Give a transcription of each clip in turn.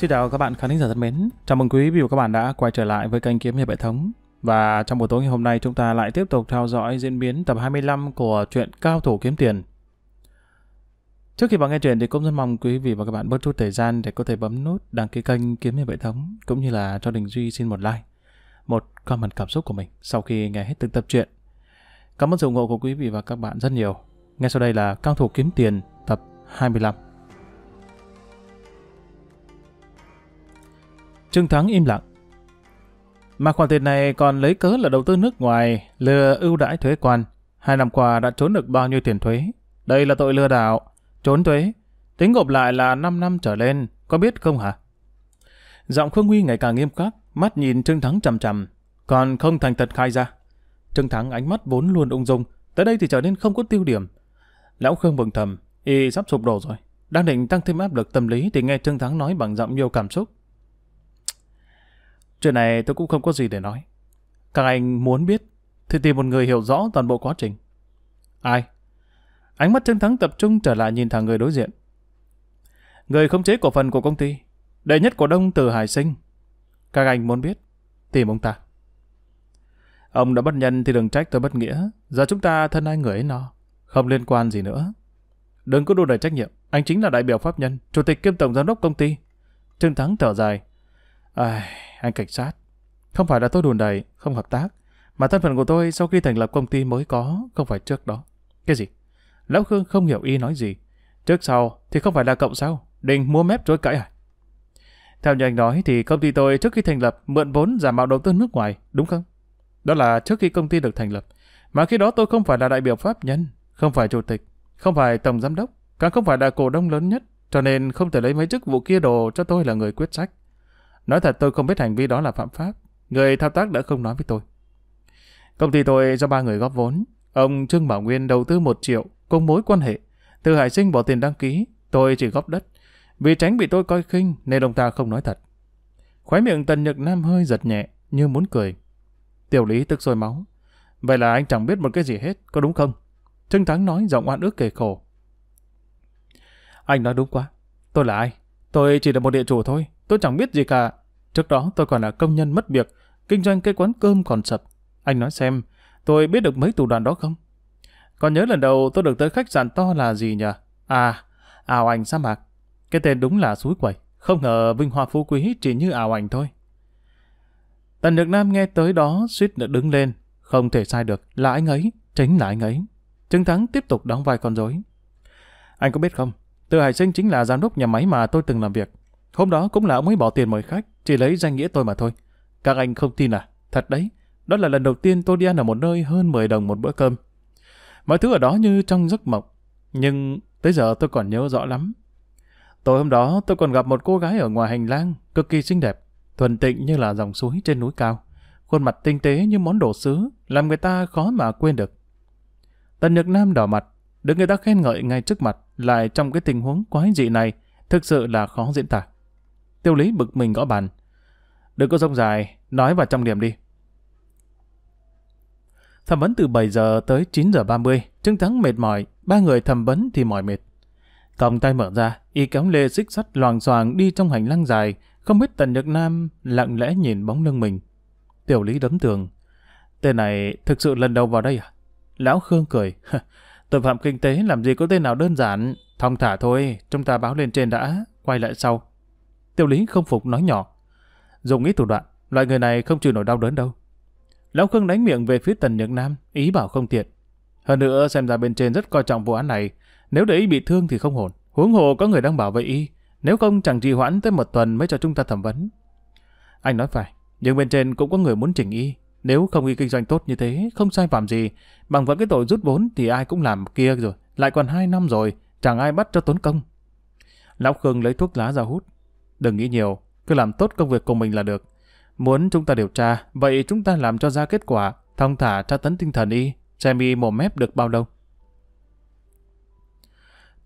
Xin chào các bạn khán thính giả thân mến. Chào mừng quý vị và các bạn đã quay trở lại với kênh Kiếm Hiệp Hệ Thống. Và trong buổi tối ngày hôm nay chúng ta lại tiếp tục theo dõi diễn biến tập 25 của truyện Cao thủ kiếm tiền. Trước khi vào nghe chuyện thì cũng rất mong quý vị và các bạn bớt chút thời gian để có thể bấm nút đăng ký kênh Kiếm Hiệp Hệ Thống cũng như là cho Đình Duy xin một like, một comment cảm xúc của mình sau khi nghe hết từng tập truyện. Cảm ơn sự ủng hộ của quý vị và các bạn rất nhiều. Ngay sau đây là Cao thủ kiếm tiền tập 25. Trương Thắng im lặng. Mà khoản tiền này còn lấy cớ là đầu tư nước ngoài, lừa ưu đãi thuế quan. Hai năm qua đã trốn được bao nhiêu tiền thuế? Đây là tội lừa đảo, trốn thuế. Tính gộp lại là 5 năm trở lên, có biết không hả? Giọng Khương Huy ngày càng nghiêm khắc, mắt nhìn Trương Thắng chằm chằm, còn không thành thật khai ra. Trương Thắng ánh mắt vốn luôn ung dung, tới đây thì trở nên không có tiêu điểm. Lão Khương mừng thầm, y sắp sụp đổ rồi. Đang định tăng thêm áp lực tâm lý thì nghe Trương Thắng nói bằng giọng nhiều cảm xúc. Chuyện này tôi cũng không có gì để nói. Các anh muốn biết thì tìm một người hiểu rõ toàn bộ quá trình. Ai? Ánh mắt Trương Thắng tập trung trở lại nhìn thằng người đối diện. Người khống chế cổ phần của công ty, đệ nhất cổ đông từ Hải Sinh. Các anh muốn biết, tìm ông ta. Ông đã bất nhân thì đừng trách tôi bất nghĩa. Giờ chúng ta thân ai người ấy nó, không liên quan gì nữa. Đừng có đùa đầy trách nhiệm, anh chính là đại biểu pháp nhân, chủ tịch kiêm tổng giám đốc công ty. Trương Thắng thở dài. Ai anh cảnh sát. Không phải là tôi đùn đẩy, không hợp tác, mà thân phận của tôi sau khi thành lập công ty mới có, không phải trước đó. Cái gì? Lão Khương không hiểu y nói gì. Trước sau thì không phải là cộng sao? Định mua mép chối cãi à? Theo như anh nói thì công ty tôi trước khi thành lập mượn vốn giả mạo đầu tư nước ngoài, đúng không? Đó là trước khi công ty được thành lập. Mà khi đó tôi không phải là đại biểu pháp nhân, không phải chủ tịch, không phải tổng giám đốc, càng không phải là cổ đông lớn nhất, cho nên không thể lấy mấy chức vụ kia đồ cho tôi là người quyết sách. Nói thật tôi không biết hành vi đó là phạm pháp. Người thao tác đã không nói với tôi. Công ty tôi do ba người góp vốn. Ông Trương Bảo Nguyên đầu tư một triệu, công mối quan hệ. Từ Hải Sinh bỏ tiền đăng ký, tôi chỉ góp đất. Vì tránh bị tôi coi khinh nên ông ta không nói thật. Khóe miệng Tần Nhật Nam hơi giật nhẹ, như muốn cười. Tiểu Lý tức sôi máu. Vậy là anh chẳng biết một cái gì hết, có đúng không? Trương Thắng nói giọng oan ước kề khổ. Anh nói đúng quá. Tôi là ai? Tôi chỉ là một địa chủ thôi. Tôi chẳng biết gì cả. Trước đó tôi còn là công nhân mất việc, kinh doanh cây quán cơm còn sập. Anh nói xem, tôi biết được mấy thủ đoạn đó không? Còn nhớ lần đầu tôi được tới khách sạn to là gì nhỉ? À, ảo ảnh sa mạc. Cái tên đúng là suối quẩy. Không ngờ vinh hoa phú quý chỉ như ảo ảnh thôi. Tần Nhược Nam nghe tới đó suýt nữa đứng lên. Không thể sai được, là anh ấy, chính là anh ấy. Trương Thắng tiếp tục đóng vai con rối. Anh có biết không, từ Hải Sinh chính là giám đốc nhà máy mà tôi từng làm việc. Hôm đó cũng là ông ấy bỏ tiền mời khách, chỉ lấy danh nghĩa tôi mà thôi. Các anh không tin à? Thật đấy. Đó là lần đầu tiên tôi đi ăn ở một nơi hơn 10 đồng một bữa cơm. Mọi thứ ở đó như trong giấc mộng. Nhưng tới giờ tôi còn nhớ rõ lắm. Tối hôm đó tôi còn gặp một cô gái ở ngoài hành lang, cực kỳ xinh đẹp, thuần tịnh như là dòng suối trên núi cao. Khuôn mặt tinh tế như món đồ sứ, làm người ta khó mà quên được. Tần Nhược Nam đỏ mặt, được người ta khen ngợi ngay trước mặt, lại trong cái tình huống quái dị này, thực sự là khó diễn tả. Tiêu Lý bực mình gõ bàn. Đừng có rông dài, nói vào trong điểm đi. Thẩm vấn từ 7 giờ tới 9 giờ 30, chứng Thắng mệt mỏi, ba người thẩm vấn thì mỏi mệt. Còng tay mở ra, y kéo lê xích sắt loàng xoàng đi trong hành lang dài, không biết Tần Nhược Nam lặng lẽ nhìn bóng lưng mình. Tiểu Lý đấm tường. Tên này thực sự lần đầu vào đây à? Lão Khương cười. Tội phạm kinh tế làm gì có tên nào đơn giản, thong thả thôi, chúng ta báo lên trên đã, quay lại sau. Tiêu Lý không phục nói nhỏ. Dùng ý thủ đoạn, loại người này không chịu nổi đau đớn đâu. Lão Khương đánh miệng về phía Tần Nhược Nam, ý bảo không tiện. Hơn nữa xem ra bên trên rất coi trọng vụ án này, nếu để ý bị thương thì không ổn, huống hồ có người đang bảo vệ y, nếu không chẳng trì hoãn tới một tuần mới cho chúng ta thẩm vấn. Anh nói phải, nhưng bên trên cũng có người muốn chỉnh y, nếu không y kinh doanh tốt như thế, không sai phạm gì, bằng vẫn cái tội rút vốn thì ai cũng làm kia rồi, lại còn hai năm rồi, chẳng ai bắt cho tốn công. Lão Khương lấy thuốc lá ra hút, Đừng nghĩ nhiều, cứ làm tốt công việc của mình là được. Muốn chúng ta điều tra, vậy chúng ta làm cho ra kết quả, thông thả tra tấn tinh thần y, xem y mồm mép được bao lâu.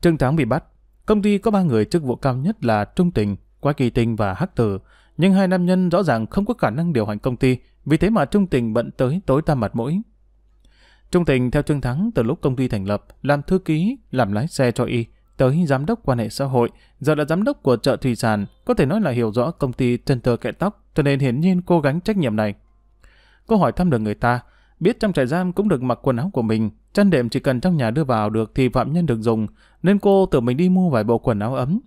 Trương Thắng bị bắt, công ty có ba người chức vụ cao nhất là Trung Tình, Quá Kỳ Tinh và Hắc Tử, nhưng hai nam nhân rõ ràng không có khả năng điều hành công ty, vì thế mà Trung Tình bận tới tối tăm mặt mũi. Trung Tình theo Trương Thắng từ lúc công ty thành lập, làm thư ký, làm lái xe cho y, tới giám đốc quan hệ xã hội, giờ là giám đốc của chợ thủy sản, có thể nói là hiểu rõ công ty chân tơ kẹt tóc, cho nên hiển nhiên cô gánh trách nhiệm này. Cô hỏi thăm được người ta, biết trong trại giam cũng được mặc quần áo của mình, chăn đệm chỉ cần trong nhà đưa vào được thì phạm nhân được dùng, nên cô tự mình đi mua vài bộ quần áo ấm.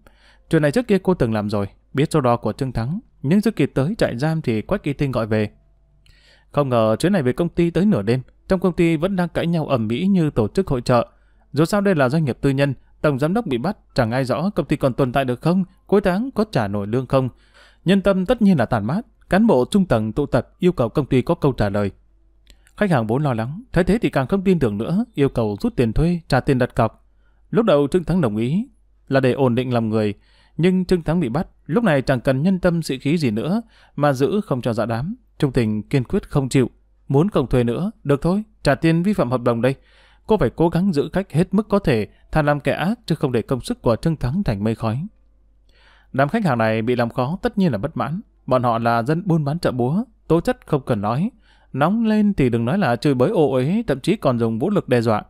Chuyện này trước kia cô từng làm rồi, biết sau đó của Trương Thắng, nhưng chưa kịp tới trại giam thì Quách Y Tinh gọi về. Không ngờ chuyến này về công ty tới nửa đêm, trong công ty vẫn đang cãi nhau ầm ĩ như tổ chức hội trợ. Dù sao đây là doanh nghiệp tư nhân, tổng giám đốc bị bắt, chẳng ai rõ công ty còn tồn tại được không, cuối tháng có trả nổi lương không. Nhân tâm tất nhiên là tàn mát, cán bộ trung tầng tụ tập yêu cầu công ty có câu trả lời. Khách hàng vốn lo lắng, thấy thế thì càng không tin tưởng nữa, yêu cầu rút tiền thuê, trả tiền đặt cọc. Lúc đầu Trương Thắng đồng ý là để ổn định làm người, nhưng Trương Thắng bị bắt, lúc này chẳng cần nhân tâm sĩ khí gì nữa mà giữ không cho dạ đám. Trung tình kiên quyết không chịu, muốn không thuê nữa, được thôi, trả tiền vi phạm hợp đồng đây. Cô phải cố gắng giữ khách hết mức có thể, thà làm kẻ ác chứ không để công sức của Trương Thắng thành mây khói. Đám khách hàng này bị làm khó tất nhiên là bất mãn. Bọn họ là dân buôn bán chợ búa, tố chất không cần nói. Nóng lên thì đừng nói là chơi bới ô uế, thậm chí còn dùng vũ lực đe dọa.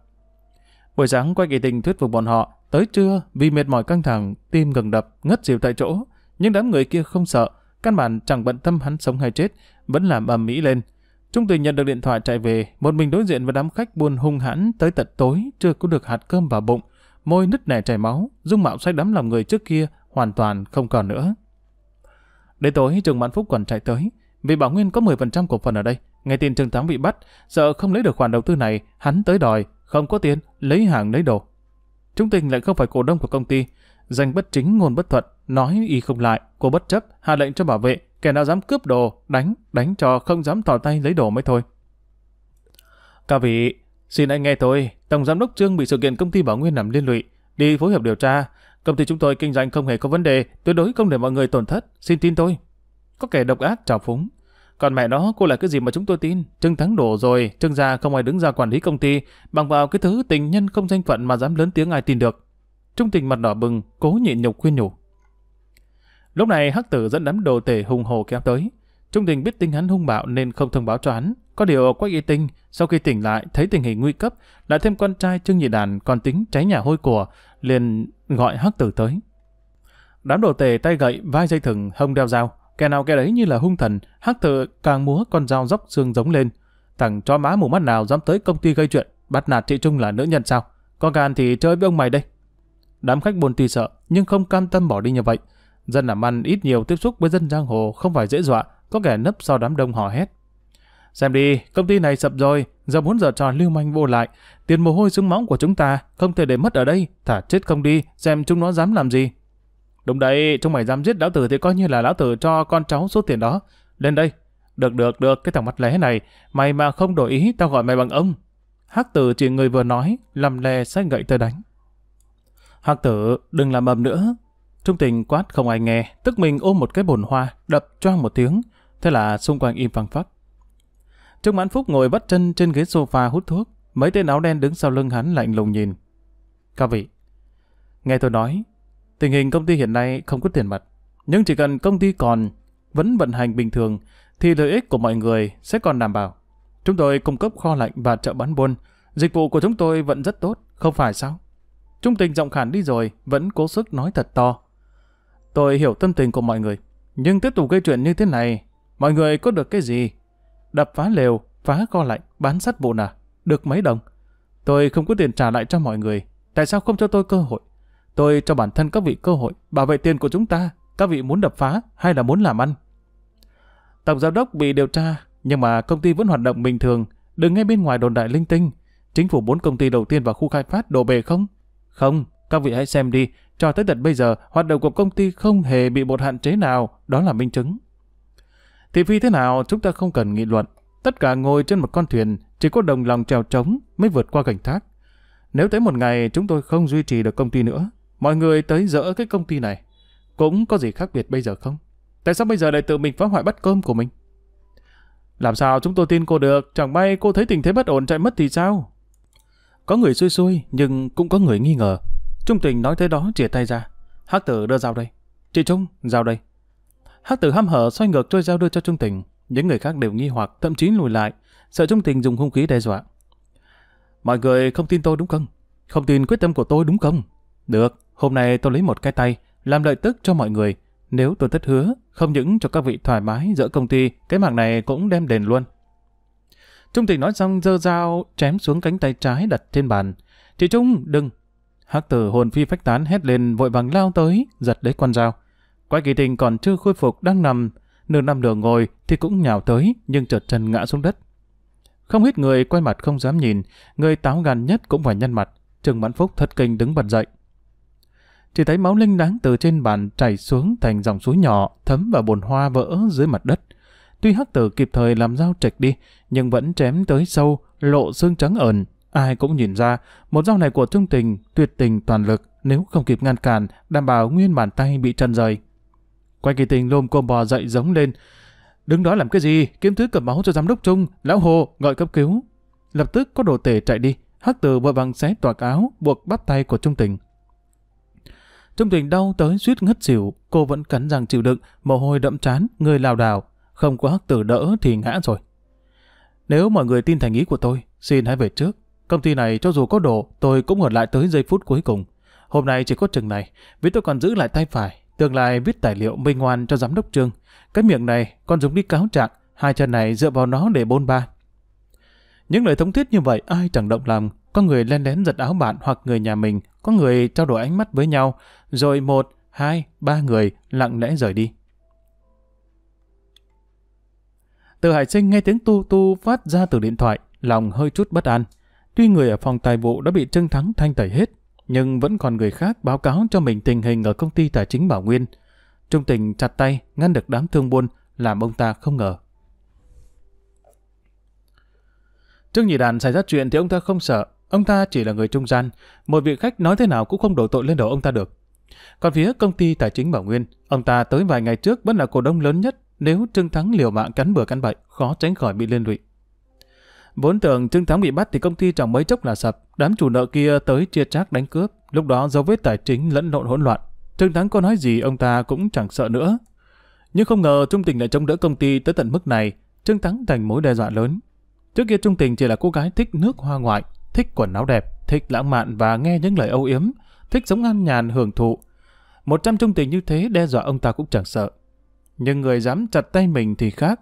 Buổi sáng quay kỳ tình thuyết phục bọn họ, tới trưa vì mệt mỏi căng thẳng, tim ngừng đập, ngất xỉu tại chỗ. Nhưng đám người kia không sợ, căn bản chẳng bận tâm hắn sống hay chết, vẫn làm ầm mỹ lên, Trung Tình nhận được điện thoại chạy về, một mình đối diện với đám khách buôn hung hãn tới tận tối, chưa có được hạt cơm vào bụng, môi nứt nẻ chảy máu, dung mạo say đắm làm người trước kia hoàn toàn không còn nữa. Đến tối, Trường Mãn Phúc còn chạy tới, vì Bảo Nguyên có 10% cổ phần ở đây, nghe tin trường Thắng bị bắt, sợ không lấy được khoản đầu tư này, hắn tới đòi, không có tiền, lấy hàng lấy đồ. Trung Tình lại không phải cổ đông của công ty, danh bất chính ngôn bất thuận, nói y không lại, cô bất chấp, hạ lệnh cho bảo vệ, kẻ nào dám cướp đồ, đánh, đánh cho không dám thò tay lấy đồ mới thôi. Các vị, xin anh nghe tôi, Tổng Giám đốc Trương bị sự kiện công ty Bảo Nguyên nằm liên lụy, đi phối hợp điều tra. Công ty chúng tôi kinh doanh không hề có vấn đề, tuyệt đối không để mọi người tổn thất, xin tin tôi. Có kẻ độc ác trào phúng. Còn mẹ nó cô là cái gì mà chúng tôi tin? Trương Thắng đổ rồi, Trương ra không ai đứng ra quản lý công ty, bằng vào cái thứ tình nhân không danh phận mà dám lớn tiếng ai tin được. Trung tình mặt đỏ bừng, cố nhịn nhục khuyên nhủ. Lúc này hắc tử dẫn đám đồ tể hùng hồ kéo tới. Trung tình biết tinh hắn hung bạo nên không thông báo cho hắn. Có điều quách y tinh, sau khi tỉnh lại, thấy tình hình nguy cấp, lại thêm con trai Trương Nhị Đàn còn tính cháy nhà hôi của, liền gọi hắc tử tới. Đám đồ tể tay gậy, vai dây thừng, hông đeo dao. Kẻ nào kẻ đấy như là hung thần, hắc tử càng múa con dao dốc xương giống lên. Thằng cho má mù mắt nào dám tới công ty gây chuyện, bắt nạt chị Trung là nữ nhân sao? có gan thì chơi với ông mày đây. Đám khách buồn tuy sợ, nhưng không cam tâm bỏ đi như vậy. Dân làm ăn ít nhiều tiếp xúc với dân giang hồ không phải dễ dọa, có kẻ nấp sau đám đông hò hét. Xem đi, công ty này sập rồi, giờ muốn giờ trò lưu manh vô lại, tiền mồ hôi súng móng của chúng ta không thể để mất ở đây, thả chết không đi, xem chúng nó dám làm gì. Đúng đấy, chúng mày dám giết lão tử thì coi như là lão tử cho con cháu số tiền đó. Lên đây. Được được được, cái thằng mặt lé này, mày mà không đổi ý tao gọi mày bằng ông. Hắc tử chỉ người vừa nói, làm lè sách gậy tơ đánh. Hắc tử, đừng làm mầm nữa, Trung tình quát không ai nghe, tức mình ôm một cái bồn hoa, đập choang một tiếng, thế là xung quanh im phăng phắc. Trương Mãn Phúc ngồi bắt chân trên ghế sofa hút thuốc, mấy tên áo đen đứng sau lưng hắn lạnh lùng nhìn. Các vị, nghe tôi nói, tình hình công ty hiện nay không có tiền mặt, nhưng chỉ cần công ty còn vẫn vận hành bình thường thì lợi ích của mọi người sẽ còn đảm bảo. Chúng tôi cung cấp kho lạnh và chợ bán buôn, dịch vụ của chúng tôi vẫn rất tốt, không phải sao? Trung tình giọng khản đi rồi, vẫn cố sức nói thật to. Tôi hiểu tâm tình của mọi người, nhưng tiếp tục gây chuyện như thế này, mọi người có được cái gì? Đập phá lều, phá co lạnh, bán sắt vụn à? Được mấy đồng? Tôi không có tiền trả lại cho mọi người. Tại sao không cho tôi cơ hội? Tôi cho bản thân các vị cơ hội, bảo vệ tiền của chúng ta. Các vị muốn đập phá hay là muốn làm ăn? Tổng giám đốc bị điều tra, nhưng mà công ty vẫn hoạt động bình thường. Đừng nghe bên ngoài đồn đại linh tinh. Chính phủ muốn công ty đầu tiên vào khu khai phát đổ bể không? Không, các vị hãy xem đi, cho tới tận bây giờ, hoạt động của công ty không hề bị một hạn chế nào, đó là minh chứng. thì phi thế nào chúng ta không cần nghị luận. Tất cả ngồi trên một con thuyền, chỉ có đồng lòng trèo trống mới vượt qua cảnh thác. Nếu tới một ngày chúng tôi không duy trì được công ty nữa, mọi người tới dỡ cái công ty này, cũng có gì khác biệt bây giờ không? Tại sao bây giờ lại tự mình phá hoại bát cơm của mình? Làm sao chúng tôi tin cô được, chẳng may cô thấy tình thế bất ổn chạy mất thì sao? Có người xui xui, nhưng cũng có người nghi ngờ. Trung Tình nói tới đó chìa tay ra. Hắc tử đưa dao đây. Chị Trung, dao đây. Hắc tử hăm hở xoay ngược trôi dao đưa cho Trung Tình. Những người khác đều nghi hoặc, thậm chí lùi lại, sợ Trung Tình dùng hung khí đe dọa. Mọi người không tin tôi đúng không? Không tin quyết tâm của tôi đúng không? Được, hôm nay tôi lấy một cái tay, làm lợi tức cho mọi người. Nếu tôi thất hứa, không những cho các vị thoải mái giữa công ty, cái mạng này cũng đem đền luôn. Trung Tình nói xong dơ dao chém xuống cánh tay trái đặt trên bàn. Chị Trung, đừng, Hắc tử hồn phi phách tán hét lên vội vàng lao tới, giật lấy con dao. Quái kỳ tình còn chưa khôi phục đang nằm, nửa nằm nửa ngồi thì cũng nhào tới nhưng chợt chân ngã xuống đất. Không ít người quay mặt không dám nhìn, người táo gan nhất cũng phải nhăn mặt. Trương Mãn Phúc thất kinh đứng bật dậy. Chỉ thấy máu linh đáng từ trên bàn chảy xuống thành dòng suối nhỏ, thấm vào bồn hoa vỡ dưới mặt đất. Tuy hắc tử kịp thời làm dao trạch đi, nhưng vẫn chém tới sâu, lộ xương trắng ẩn, Ai cũng nhìn ra, một dao này của Trung Tình tuyệt tình toàn lực, nếu không kịp ngăn cản, đảm bảo nguyên bàn tay bị chân rời. Quay kỳ tình lôm cô bò dậy giống lên. Đứng đó làm cái gì? Kiếm thứ cầm máu cho giám đốc Trung, lão hồ, gọi cấp cứu. Lập tức có đồ tể chạy đi, hắc từ vội vàng xé toạc áo, buộc bắt tay của Trung Tình. Trung Tình đau tới suýt ngất xỉu, cô vẫn cắn răng chịu đựng, mồ hôi đẫm chán, người lào đảo, không có hắc tử đỡ thì ngã rồi. Nếu mọi người tin thành ý của tôi, xin hãy về trước, Công ty này cho dù có đổ, tôi cũng ở lại tới giây phút cuối cùng. Hôm nay chỉ có chừng này, vì tôi còn giữ lại tay phải, tương lai viết tài liệu minh ngoan cho giám đốc trương. Cái miệng này còn dùng đi cáo trạng, hai chân này dựa vào nó để bôn ba. Những lời thống thiết như vậy ai chẳng động lòng, có người len lén giật áo bạn hoặc người nhà mình, có người trao đổi ánh mắt với nhau, rồi một, hai, ba người lặng lẽ rời đi. Từ Hải Sinh nghe tiếng tu tu phát ra từ điện thoại, lòng hơi chút bất an. Tuy người ở phòng tài vụ đã bị Trương Thắng thanh tẩy hết, nhưng vẫn còn người khác báo cáo cho mình tình hình ở công ty tài chính Bảo Nguyên. Trung tình chặt tay, ngăn được đám thương buôn, làm ông ta không ngờ. Trước nhị đàn xảy ra chuyện thì ông ta không sợ, ông ta chỉ là người trung gian, một vị khách nói thế nào cũng không đổ tội lên đầu ông ta được. Còn phía công ty tài chính Bảo Nguyên, ông ta tới vài ngày trước vẫn là cổ đông lớn nhất, nếu Trương Thắng liều mạng cắn bừa cắn bậy, khó tránh khỏi bị liên lụy. Vốn tưởng Trương Thắng bị bắt thì công ty chẳng mấy chốc là sập, đám chủ nợ kia tới chia chác đánh cướp, lúc đó dấu vết tài chính lẫn lộn hỗn loạn. Trương Thắng có nói gì ông ta cũng chẳng sợ nữa. Nhưng không ngờ Trung Tình lại chống đỡ công ty tới tận mức này, Trương Thắng thành mối đe dọa lớn. Trước kia Trung Tình chỉ là cô gái thích nước hoa ngoại, thích quần áo đẹp, thích lãng mạn và nghe những lời âu yếm, thích sống an nhàn hưởng thụ. Một trăm Trung Tình như thế đe dọa ông ta cũng chẳng sợ. Nhưng người dám chặt tay mình thì khác,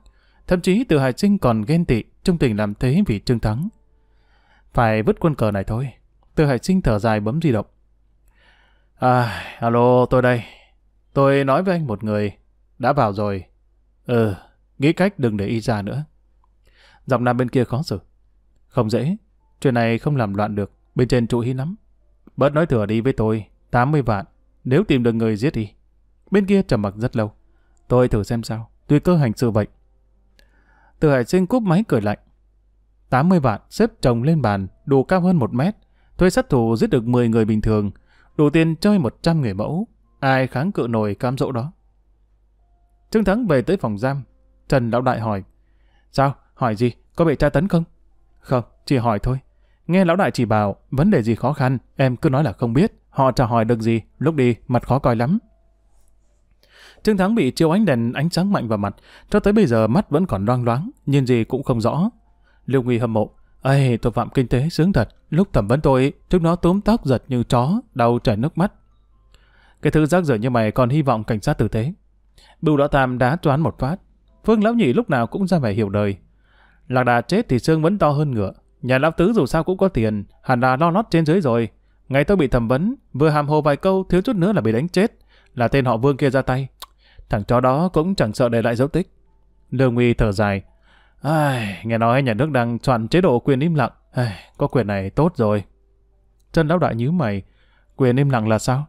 thậm chí từ Hải Sinh còn ghen tị trung tình làm thế vì Trương Thắng. Phải vứt quân cờ này thôi. Từ Hải Sinh thở dài bấm di động. À, alo, tôi đây. Tôi nói với anh một người. Đã vào rồi. Ừ, nghĩ cách đừng để y ra nữa. Giọng nam bên kia khó xử. Không dễ. Chuyện này không làm loạn được. Bên trên chú ý lắm. Bớt nói thừa đi với tôi. 80 vạn. Nếu tìm được người giết đi. Bên kia trầm mặc rất lâu. Tôi thử xem sao. Tuy cơ hành sự vậy, từ hải sinh cúp máy cười lạnh. 80 vạn xếp chồng lên bàn, đủ cao hơn 1 mét. Thuê sát thủ giết được 10 người bình thường, đủ tiền chơi 100 người mẫu. Ai kháng cự nổi cam dỗ đó? Trương Thắng về tới phòng giam. Trần Lão Đại hỏi. Sao? Hỏi gì? Có bị tra tấn không? Không, chỉ hỏi thôi. Nghe Lão Đại chỉ bảo, vấn đề gì khó khăn, em cứ nói là không biết. Họ trả hỏi được gì, lúc đi mặt khó coi lắm. Trương Thắng bị chiếu ánh đèn ánh sáng mạnh vào mặt, cho tới bây giờ mắt vẫn còn loang loáng, nhìn gì cũng không rõ. Lưu Nguy hâm mộ, ê, tội phạm kinh tế sướng thật, lúc thẩm vấn tôi, chúng nó túm tóc giật như chó, đau chảy nước mắt. Cái thứ rác rưởi như mày còn hy vọng cảnh sát tử tế. Bưu đã Tam đã toán một phát, Phương Lão Nhị lúc nào cũng ra vẻ hiểu đời. Lạc đà chết thì xương vẫn to hơn ngựa, nhà Lão Tứ dù sao cũng có tiền, hẳn là lo lót trên dưới rồi. Ngày tôi bị thẩm vấn, vừa hàm hồ vài câu thiếu chút nữa là bị đánh chết, là tên họ Vương kia ra tay, thằng chó đó cũng chẳng sợ để lại dấu tích. Lương Uy thở dài. Ai, nghe nói nhà nước đang soạn chế độ quyền im lặng. Ai, có quyền này tốt rồi. Trần Lão Đại nhíu mày. Quyền im lặng là sao?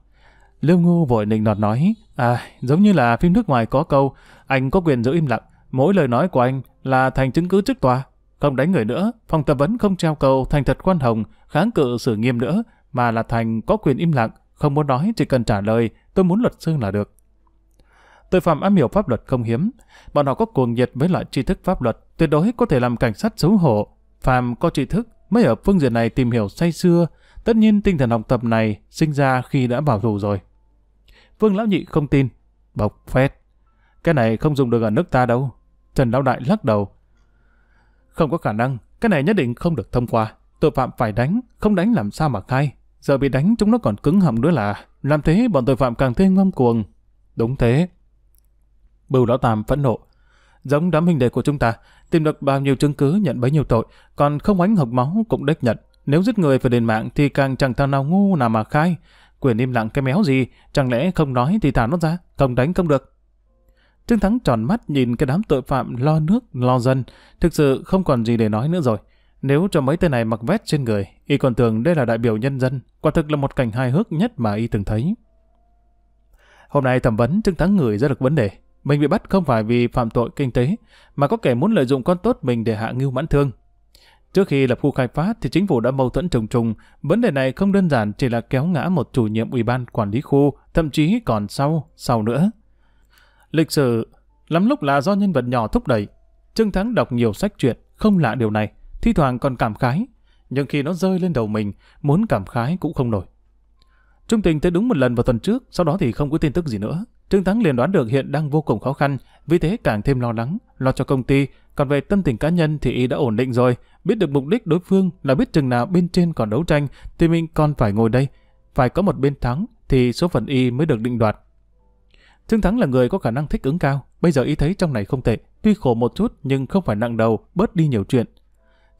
Lương Ngô vội nịnh nọt nói. ai à, giống như là phim nước ngoài có câu. Anh có quyền giữ im lặng. Mỗi lời nói của anh là thành chứng cứ trước tòa. Không đánh người nữa. Phòng tập vấn không treo cầu thành thật khoan hồng, kháng cự xử nghiêm nữa. Mà là thành có quyền im lặng. Không muốn nói chỉ cần trả lời. Tôi muốn luật sư là được. Tội phạm am hiểu pháp luật không hiếm, bọn họ có cuồng nhiệt với loại tri thức pháp luật, tuyệt đối có thể làm cảnh sát xấu hổ. Phàm có tri thức mới ở phương diện này tìm hiểu say xưa, tất nhiên tinh thần học tập này sinh ra khi đã vào tù rồi. Vương Lão Nhị không tin, bộc phét. Cái này không dùng được ở nước ta đâu. Trần Lão Đại lắc đầu. Không có khả năng, cái này nhất định không được thông qua. Tội phạm phải đánh, không đánh làm sao mà khai. Giờ bị đánh chúng nó còn cứng họng nữa là, làm thế bọn tội phạm càng thêm ngông cuồng. Đúng thế, Bưu Lão Tam phẫn nộ. Giống đám hình đệ của chúng ta, tìm được bao nhiêu chứng cứ nhận bấy nhiêu tội, còn không ánh hộc máu cũng đếch nhận. Nếu giết người phải đền mạng thì càng chẳng thằng nào ngu nào mà khai. Quyền im lặng cái méo gì, chẳng lẽ không nói thì thả nó ra, không đánh không được. Trương Thắng tròn mắt nhìn cái đám tội phạm lo nước, lo dân, thực sự không còn gì để nói nữa rồi. Nếu cho mấy tên này mặc vest trên người, y còn tưởng đây là đại biểu nhân dân, quả thực là một cảnh hài hước nhất mà y từng thấy. Hôm nay thẩm vấn Trương Thắng người ra được vấn đề. Mình bị bắt không phải vì phạm tội kinh tế, mà có kẻ muốn lợi dụng con tốt mình để hạ ngưu mãn thương. Trước khi lập khu khai phát thì chính phủ đã mâu thuẫn trùng trùng, vấn đề này không đơn giản chỉ là kéo ngã một chủ nhiệm ủy ban quản lý khu, thậm chí còn sau, sau nữa. Lịch sử lắm lúc là do nhân vật nhỏ thúc đẩy. Trương Thắng đọc nhiều sách truyện, không lạ điều này, thi thoảng còn cảm khái, nhưng khi nó rơi lên đầu mình, muốn cảm khái cũng không nổi. Trung tình tới đúng một lần vào tuần trước, sau đó thì không có tin tức gì nữa. Trương Thắng liền đoán được hiện đang vô cùng khó khăn, vì thế càng thêm lo lắng, lo cho công ty, còn về tâm tình cá nhân thì y đã ổn định rồi, biết được mục đích đối phương là biết chừng nào bên trên còn đấu tranh thì mình còn phải ngồi đây, phải có một bên thắng thì số phận y mới được định đoạt. Trương Thắng là người có khả năng thích ứng cao, bây giờ y thấy trong này không tệ, tuy khổ một chút nhưng không phải nặng đầu, bớt đi nhiều chuyện.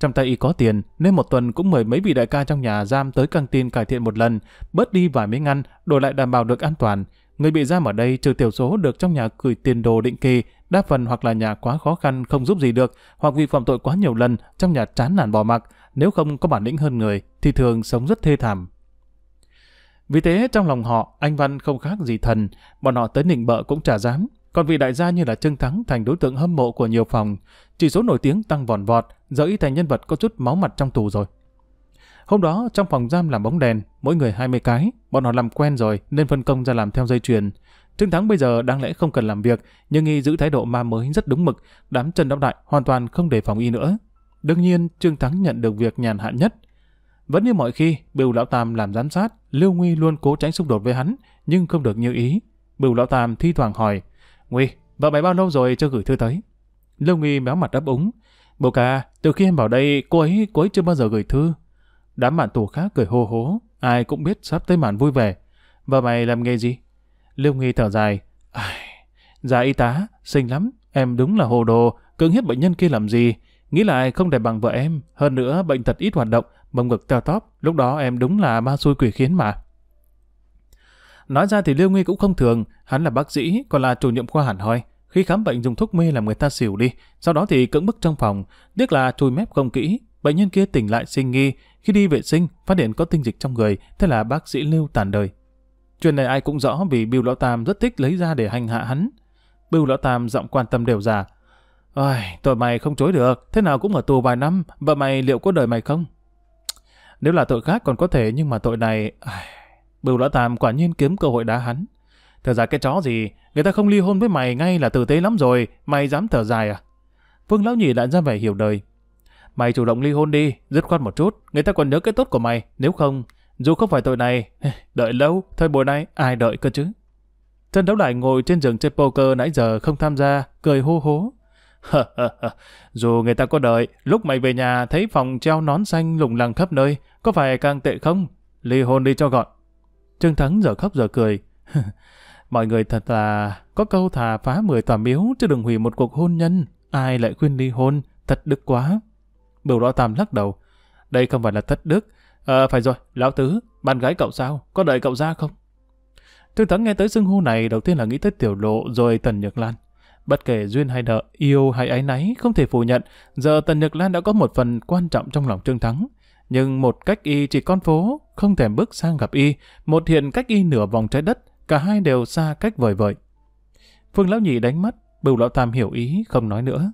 Trong tay y có tiền nên một tuần cũng mời mấy vị đại ca trong nhà giam tới căng tin cải thiện một lần, bớt đi vài mấy ăn, đổi lại đảm bảo được an toàn. Người bị giam ở đây trừ tiểu số được trong nhà gửi tiền đồ định kỳ, đa phần hoặc là nhà quá khó khăn không giúp gì được, hoặc vì phạm tội quá nhiều lần trong nhà chán nản bỏ mặc, nếu không có bản lĩnh hơn người thì thường sống rất thê thảm. Vì thế trong lòng họ, anh Văn không khác gì thần, bọn họ tới nịnh bợ cũng chả dám. Còn vị đại gia như là Trương Thắng thành đối tượng hâm mộ của nhiều phòng, chỉ số nổi tiếng tăng vòn vọt, giờ y thành nhân vật có chút máu mặt trong tù rồi. Hôm đó trong phòng giam làm bóng đèn, mỗi người 20 cái, bọn họ làm quen rồi nên phân công ra làm theo dây chuyền. Trương Thắng bây giờ đáng lẽ không cần làm việc, nhưng y giữ thái độ ma mới rất đúng mực, đám chân đóng đại hoàn toàn không đề phòng y nữa. Đương nhiên, Trương Thắng nhận được việc nhàn hạn nhất. Vẫn như mọi khi, Bưu Lão Tam làm giám sát, Lưu Nguy luôn cố tránh xung đột với hắn, nhưng không được như ý. Bưu Lão Tam thi thoảng hỏi, Nguy, vợ mày bao lâu rồi chưa gửi thư tới? Lưu Nguy méo mặt đáp úng, Bố ca, từ khi em vào đây, cô ấy, cuối chưa bao giờ gửi thư, Đám bạn tù khác cười hô hố, ai cũng biết sắp tới màn vui vẻ. Và mày làm nghề gì? Liêu Nghi thở dài. Ai... Dạ y tá, xinh lắm, em đúng là hồ đồ, cưỡng hiếp bệnh nhân kia làm gì? Nghĩ lại không để bằng vợ em, hơn nữa bệnh thật ít hoạt động, bầm ngực teo tóp, lúc đó em đúng là ma xui quỷ khiến mà. Nói ra thì Liêu Nghi cũng không thường, hắn là bác sĩ, còn là chủ nhiệm khoa hẳn hoi. Khi khám bệnh dùng thuốc mê làm người ta xỉu đi, sau đó thì cưỡng bức trong phòng, tiếc là chùi mép không kỹ, bệnh nhân kia tỉnh lại sinh nghi, khi đi vệ sinh, phát hiện có tinh dịch trong người, thế là bác sĩ Lưu tàn đời. Chuyện này ai cũng rõ vì Bưu Lão Tam rất thích lấy ra để hành hạ hắn. Bưu Lão Tam giọng quan tâm đều già. Ôi, tội mày không chối được, thế nào cũng ở tù vài năm, vợ mày liệu có đời mày không? Nếu là tội khác còn có thể, nhưng mà tội này... Bưu Lão Tam quả nhiên kiếm cơ hội đá hắn. Thở dài cái chó gì, người ta không ly hôn với mày ngay là tử tế lắm rồi, mày dám thở dài à? Phương Lão Nhị lại ra vẻ hiểu đời, Mày chủ động ly hôn đi, dứt khoát một chút, người ta còn nhớ cái tốt của mày, nếu không, dù không phải tội này, đợi lâu, thời buổi này ai đợi cơ chứ. Trần Đấu Đại ngồi trên giường chơi poker nãy giờ không tham gia, cười hô hố. Dù người ta có đợi, lúc mày về nhà thấy phòng treo nón xanh lủng lẳng khắp nơi, có phải càng tệ không? Ly hôn đi cho gọn. Trương Thắng giờ khóc giờ cười. Mọi người thật là có câu thà phá 10 tòa miếu chứ đừng hủy một cuộc hôn nhân. Ai lại khuyên ly hôn, thật đức quá. Bửu lão Tam lắc đầu. Đây không phải là thất đức. À, phải rồi, Lão Tứ, bạn gái cậu sao? Có đợi cậu ra không? Thư Thắng nghe tới xưng hô này đầu tiên là nghĩ tới Tiểu Lộ rồi Tần Nhược Lan. Bất kể duyên hay nợ, yêu hay ái náy, không thể phủ nhận, giờ Tần Nhược Lan đã có một phần quan trọng trong lòng Trương Thắng. Nhưng một cách y chỉ con phố, không thèm bước sang gặp y, một hiện cách y nửa vòng trái đất, cả hai đều xa cách vời vợi. Phương Lão Nhị đánh mắt, Bửu Lão Tam hiểu ý, không nói nữa.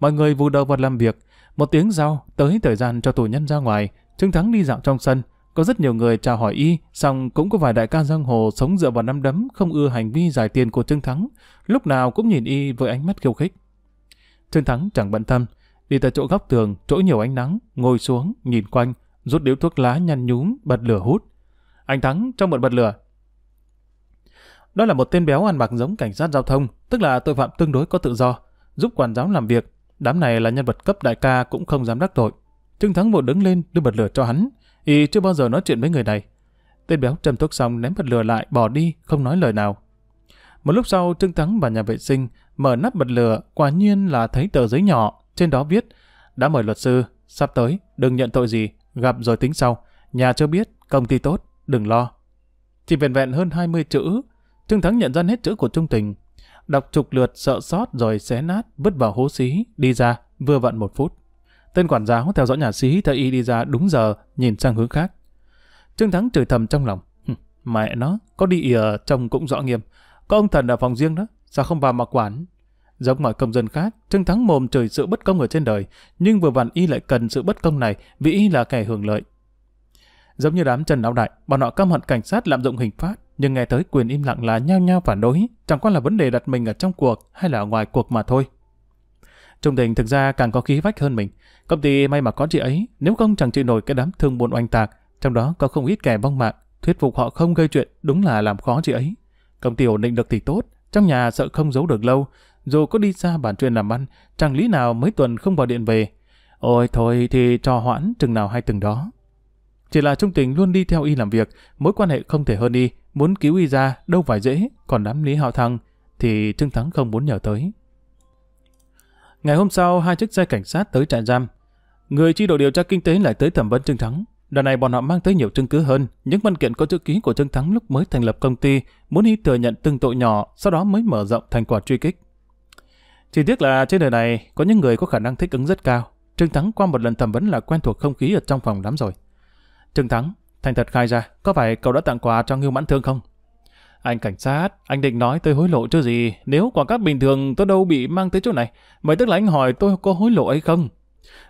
Mọi người vù đầu vào làm việc, một tiếng sau, tới thời gian cho tù nhân ra ngoài, Trương Thắng đi dạo trong sân. Có rất nhiều người chào hỏi y, song cũng có vài đại ca giang hồ sống dựa vào nắm đấm không ưa hành vi giải tiền của Trương Thắng, lúc nào cũng nhìn y với ánh mắt khiêu khích. Trương Thắng chẳng bận tâm, đi tới chỗ góc tường, chỗ nhiều ánh nắng, ngồi xuống, nhìn quanh, rút điếu thuốc lá nhăn nhúm, bật lửa hút. Anh Thắng trong một bật lửa. Đó là một tên béo ăn mặc giống cảnh sát giao thông, tức là tội phạm tương đối có tự do, giúp quản giáo làm việc, Đám này là nhân vật cấp đại ca cũng không dám đắc tội. Trương Thắng vội đứng lên đưa bật lửa cho hắn. Y chưa bao giờ nói chuyện với người này. Tên béo châm thuốc xong ném bật lửa lại bỏ đi không nói lời nào. Một lúc sau Trương Thắng vào nhà vệ sinh mở nắp bật lửa quả nhiên là thấy tờ giấy nhỏ trên đó viết đã mời luật sư sắp tới đừng nhận tội gì gặp rồi tính sau. Nhà chưa biết công ty tốt đừng lo. Chỉ vẹn vẹn hơn 20 chữ Trương Thắng nhận ra hết chữ của Trung Tình đọc chục lượt sợ sót rồi xé nát, vứt vào hố xí, đi ra, vừa vặn một phút. Tên quản giáo theo dõi nhà xí thấy y đi ra đúng giờ, nhìn sang hướng khác. Trương Thắng chửi thầm trong lòng. Mẹ nó, có đi ở ờ, trông cũng rõ nghiêm. Có ông thần ở phòng riêng đó, sao không vào mà quản? Giống mọi công dân khác, Trương Thắng mồm trời sự bất công ở trên đời, nhưng vừa vặn y lại cần sự bất công này vì y là kẻ hưởng lợi. Giống như đám chân áo Đại, bọn họ căm hận cảnh sát lạm dụng hình phát, nhưng nghe tới quyền im lặng là nhao nhao phản đối, chẳng qua là vấn đề đặt mình ở trong cuộc hay là ở ngoài cuộc mà thôi. Trung Đình thực ra càng có khí vách hơn mình. Công ty may mà có chị ấy, nếu không chẳng chịu nổi cái đám thương buồn oanh tạc, trong đó có không ít kẻ vong mạng, thuyết phục họ không gây chuyện đúng là làm khó chị ấy. Công ty ổn định được thì tốt, trong nhà sợ không giấu được lâu, dù có đi xa bản chuyện làm ăn, chẳng lý nào mấy tuần không vào điện về. Ôi thôi thì cho hoãn chừng nào hay từng đó. Chỉ là Trung Tình luôn đi theo y làm việc, mối quan hệ không thể hơn y, Muốn cứu y ra đâu phải dễ, còn đám Lý Hạo Thăng thì Trương Thắng không muốn nhờ tới. Ngày hôm sau, hai chiếc xe cảnh sát tới trại giam. Người chi đội điều tra kinh tế lại tới thẩm vấn Trương Thắng. Đợt này bọn họ mang tới nhiều chứng cứ hơn, những văn kiện có chữ ký của Trương Thắng lúc mới thành lập công ty, muốn y thừa nhận từng tội nhỏ, sau đó mới mở rộng thành quả truy kích. Chỉ tiếc là trên đời này có những người có khả năng thích ứng rất cao. Trương Thắng qua một lần thẩm vấn là quen thuộc không khí ở trong phòng lắm rồi. Trương Thắng Thành thật khai ra, có phải cậu đã tặng quà cho Ngưu Mãn Thương không? Anh cảnh sát, anh định nói tôi hối lộ chứ gì, nếu quả các bình thường tôi đâu bị mang tới chỗ này, vậy tức là anh hỏi tôi có hối lộ hay không?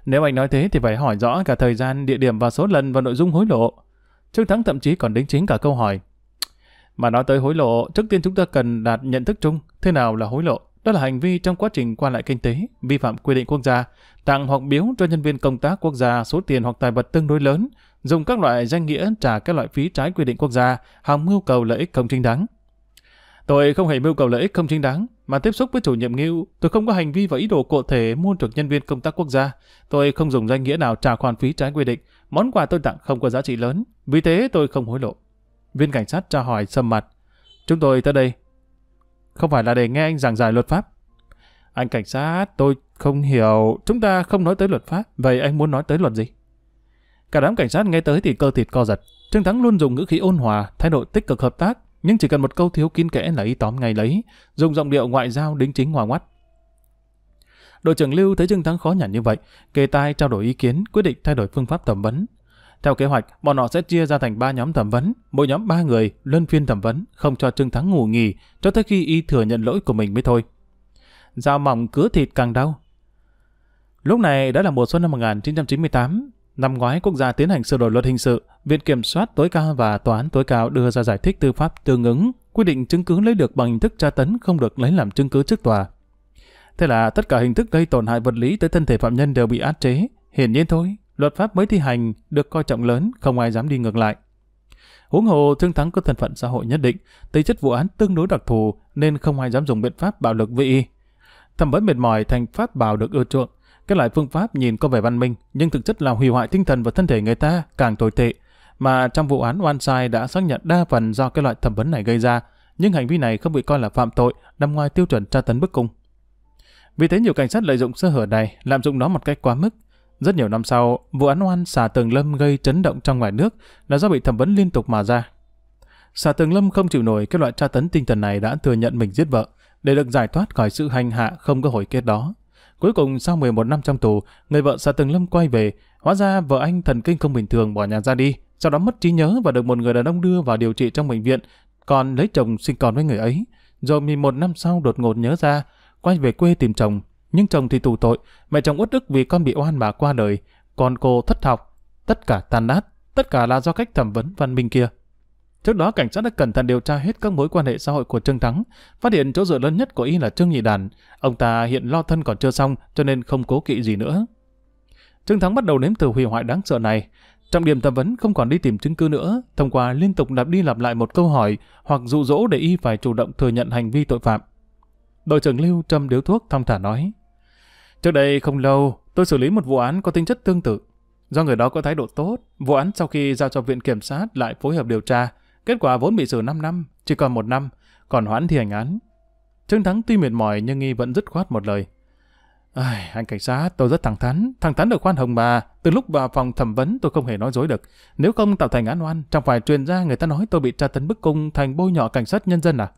Nếu anh nói thế thì phải hỏi rõ cả thời gian, địa điểm và số lần và nội dung hối lộ. Trương Thắng thậm chí còn đính chính cả câu hỏi. Mà nói tới hối lộ, trước tiên chúng ta cần đạt nhận thức chung, thế nào là hối lộ? Đó là hành vi trong quá trình qua lại kinh tế, vi phạm quy định quốc gia, tặng hoặc biếu cho nhân viên công tác quốc gia số tiền hoặc tài vật tương đối lớn, dùng các loại danh nghĩa trả các loại phí trái quy định quốc gia, hòng mưu cầu lợi ích không chính đáng. Tôi không hề mưu cầu lợi ích không chính đáng, mà tiếp xúc với chủ nhiệm Ngưu, tôi không có hành vi và ý đồ cụ thể mua chuộc nhân viên công tác quốc gia. Tôi không dùng danh nghĩa nào trả khoản phí trái quy định, món quà tôi tặng không có giá trị lớn, vì thế tôi không hối lộ. Viên cảnh sát tra hỏi sầm mặt. Chúng tôi tới đây. Không phải là để nghe anh giảng giải luật pháp. Anh cảnh sát, tôi không hiểu, chúng ta không nói tới luật pháp, vậy anh muốn nói tới luật gì? Cả đám cảnh sát nghe tới thì cơ thịt co giật. Trương Thắng luôn dùng ngữ khí ôn hòa, thái độ tích cực hợp tác, nhưng chỉ cần một câu thiếu kín kẽ là y tóm ngay lấy, dùng giọng điệu ngoại giao đính chính hòa ngoắt. Đội trưởng Lưu thấy Trương Thắng khó nhằn như vậy, kề tai trao đổi ý kiến, quyết định thay đổi phương pháp thẩm vấn. Theo kế hoạch, bọn họ sẽ chia ra thành 3 nhóm thẩm vấn, mỗi nhóm 3 người luân phiên thẩm vấn, không cho Trương Thắng ngủ nghỉ cho tới khi y thừa nhận lỗi của mình mới thôi. Dao mỏng cứa thịt càng đau. Lúc này đã là mùa xuân năm 1998, Năm ngoái, quốc gia tiến hành sửa đổi luật hình sự, Viện Kiểm soát tối cao và Tòa án tối cao đưa ra giải thích tư pháp tương ứng, quy định chứng cứ lấy được bằng hình thức tra tấn không được lấy làm chứng cứ trước tòa. Thế là tất cả hình thức gây tổn hại vật lý tới thân thể phạm nhân đều bị áp chế. Hiển nhiên thôi, luật pháp mới thi hành được coi trọng lớn, không ai dám đi ngược lại. Huống hồ Trương Thắng có thân phận xã hội nhất định, tính chất vụ án tương đối đặc thù nên không ai dám dùng biện pháp bạo lực với Thẩm vấn mệt mỏi thành pháp bảo được ưa chuộng, cái loại phương pháp nhìn có vẻ văn minh, nhưng thực chất là hủy hoại tinh thần và thân thể người ta càng tồi tệ. Mà trong vụ án One Sai đã xác nhận đa phần do cái loại thẩm vấn này gây ra, nhưng hành vi này không bị coi là phạm tội, nằm ngoài tiêu chuẩn tra tấn bức cung. Vì thế nhiều cảnh sát lợi dụng sơ hở này, lạm dụng nó một cách quá mức. Rất nhiều năm sau, vụ án oan xà tường lâm gây chấn động trong ngoài nước là do bị thẩm vấn liên tục mà ra. Xà tường lâm không chịu nổi cái loại tra tấn tinh thần này đã thừa nhận mình giết vợ, để được giải thoát khỏi sự hành hạ không có hồi kết đó. Cuối cùng sau 11 năm trong tù, người vợ xã từng Lâm quay về, hóa ra vợ anh thần kinh không bình thường bỏ nhà ra đi, sau đó mất trí nhớ và được một người đàn ông đưa vào điều trị trong bệnh viện, còn lấy chồng sinh con với người ấy. Rồi 11 năm sau đột ngột nhớ ra, quay về quê tìm chồng, nhưng chồng thì tù tội, mẹ chồng uất ức vì con bị oan mà qua đời, còn cô thất học, tất cả tàn nát, tất cả là do cách thẩm vấn văn minh kia. Trước đó cảnh sát đã cẩn thận điều tra hết các mối quan hệ xã hội của Trương Thắng, phát hiện chỗ dựa lớn nhất của y là Trương Nhị Đàn. Ông ta hiện lo thân còn chưa xong cho nên không cố kỵ gì nữa. Trương Thắng bắt đầu nếm từ hủy hoại đáng sợ này. Trọng điểm thẩm vấn không còn đi tìm chứng cứ nữa, thông qua liên tục lặp đi lặp lại một câu hỏi hoặc dụ dỗ để y phải chủ động thừa nhận hành vi tội phạm. Đội trưởng Lưu trâm điếu thuốc thong thả nói. Trước đây không lâu, tôi xử lý một vụ án có tính chất tương tự. Do người đó có thái độ tốt, vụ án sau khi giao cho viện kiểm sát lại phối hợp điều tra, Kết quả vốn bị xử 5 năm, chỉ còn một năm, còn hoãn thi hành án. Trương Thắng tuy mệt mỏi nhưng nghi vẫn dứt khoát một lời. Ai, anh cảnh sát, tôi rất thẳng thắn, thẳng thắn được khoan hồng bà. Từ lúc vào phòng thẩm vấn tôi không hề nói dối được. Nếu không tạo thành án oan, chẳng phải truyền ra người ta nói tôi bị tra tấn bức cung thành bôi nhọ cảnh sát nhân dân à?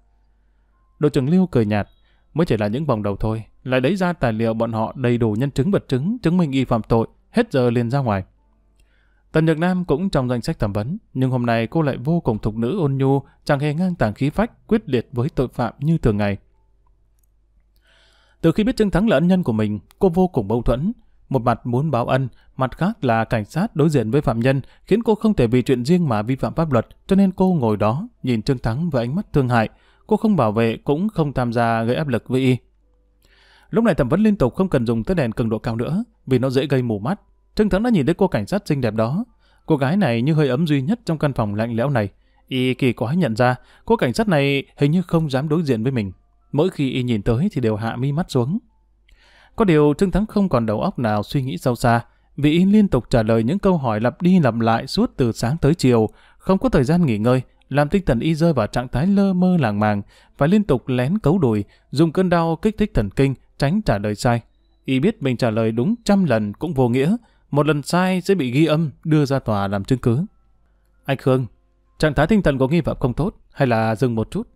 Đội trưởng Lưu cười nhạt, mới chỉ là những vòng đầu thôi. Lại lấy ra tài liệu bọn họ đầy đủ nhân chứng vật chứng, chứng minh y phạm tội, hết giờ liền ra ngoài. Tần Nhược Nam cũng trong danh sách thẩm vấn, nhưng hôm nay cô lại vô cùng thục nữ ôn nhu, chẳng hề ngang tàng khí phách, quyết liệt với tội phạm như thường ngày. Từ khi biết Trương Thắng là ân nhân của mình, cô vô cùng mâu thuẫn. Một mặt muốn báo ân, mặt khác là cảnh sát đối diện với phạm nhân, khiến cô không thể vì chuyện riêng mà vi phạm pháp luật, cho nên cô ngồi đó, nhìn Trương Thắng với ánh mắt thương hại. Cô không bảo vệ, cũng không tham gia gây áp lực với y. Lúc này thẩm vấn liên tục không cần dùng tới đèn cường độ cao nữa, vì nó dễ gây mù mắt. Trương Thắng đã nhìn thấy cô cảnh sát xinh đẹp đó. Cô gái này như hơi ấm duy nhất trong căn phòng lạnh lẽo này. Y kỳ quái nhận ra, cô cảnh sát này hình như không dám đối diện với mình. Mỗi khi y nhìn tới thì đều hạ mi mắt xuống. Có điều Trương Thắng không còn đầu óc nào suy nghĩ sâu xa, vì y liên tục trả lời những câu hỏi lặp đi lặp lại suốt từ sáng tới chiều, không có thời gian nghỉ ngơi, làm tinh thần y rơi vào trạng thái lơ mơ làng màng, và liên tục lén cấu đùi, dùng cơn đau kích thích thần kinh, tránh trả lời sai. Y biết mình trả lời đúng trăm lần cũng vô nghĩa, một lần sai sẽ bị ghi âm đưa ra tòa làm chứng cứ. Anh Khương, trạng thái tinh thần của nghi phạm không tốt hay là dừng một chút?